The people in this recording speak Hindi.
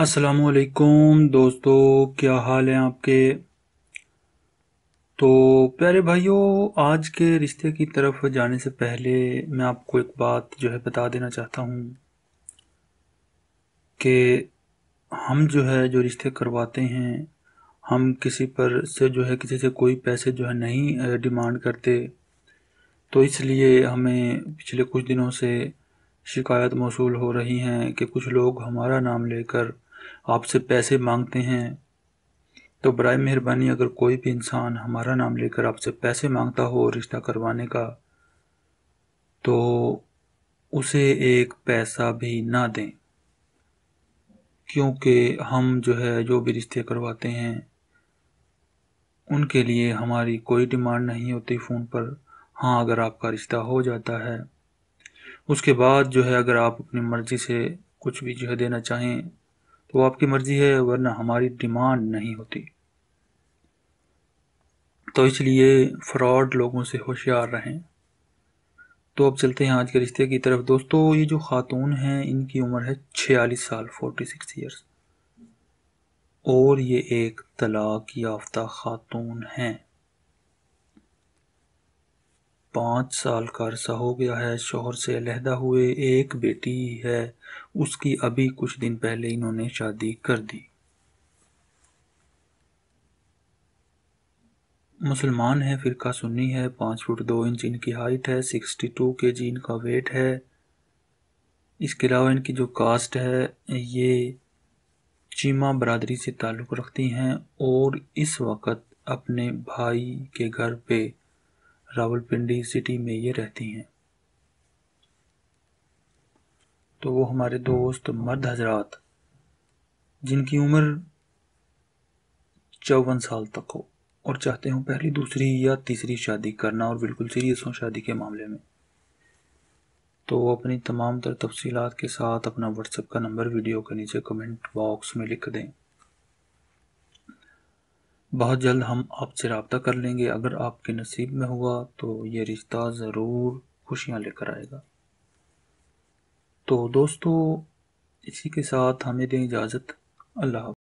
असलकुम दोस्तों क्या हाल है आपके तो प्यारे भाइयों आज के रिश्ते की तरफ जाने से पहले मैं आपको एक बात जो है बता देना चाहता हूँ कि हम जो है जो रिश्ते करवाते हैं हम किसी पर से जो है किसी से कोई पैसे जो है नहीं डिमांड करते तो इसलिए हमें पिछले कुछ दिनों से शिकायत मौसू हो रही हैं कि कुछ लोग हमारा नाम लेकर आपसे पैसे मांगते हैं तो बर मेहरबानी अगर कोई भी इंसान हमारा नाम लेकर आपसे पैसे मांगता हो रिश्ता करवाने का तो उसे एक पैसा भी ना दें क्योंकि हम जो है जो भी रिश्ते करवाते हैं उनके लिए हमारी कोई डिमांड नहीं होती फ़ोन पर हाँ अगर आपका रिश्ता हो जाता है उसके बाद जो है अगर आप अपनी मर्ज़ी से कुछ भी जो है देना चाहें तो आपकी मर्जी है वरना हमारी डिमांड नहीं होती तो इसलिए फ्रॉड लोगों से होशियार रहें तो अब चलते हैं आज के रिश्ते की तरफ दोस्तों ये जो ख़ातून हैं इनकी उम्र है छियालीस साल फोर्टी सिक्स ईयर्स और ये एक तलाक याफ्ता ख़ातून हैं पाँच साल का अरसा हो गया है शोहर से अलहदा हुए एक बेटी है उसकी अभी कुछ दिन पहले इन्होंने शादी कर दी मुसलमान है फ़िरका सुन्नी है पाँच फुट दो इंच इनकी हाइट है सिक्सटी टू के जी इनका वेट है इसके अलावा इनकी जो कास्ट है ये चीमा बरदरी से ताल्लुक़ रखती हैं और इस वक्त अपने भाई के घर पे रावलपिंडी सिटी में ये रहती हैं तो वो हमारे दोस्त मर्द हजरात जिनकी उम्र चौवन साल तक हो और चाहते हों पहली दूसरी या तीसरी शादी करना और बिल्कुल सीरियस हों शादी के मामले में तो वो अपनी तमाम तर तफसीत के साथ अपना व्हाट्सएप का नंबर वीडियो के नीचे कमेंट बॉक्स में लिख दें बहुत जल्द हम आपसे रबता कर लेंगे अगर आपके नसीब में हुआ तो ये रिश्ता ज़रूर खुशियाँ लेकर आएगा तो दोस्तों इसी के साथ हमें दें इजाज़त अल्लाह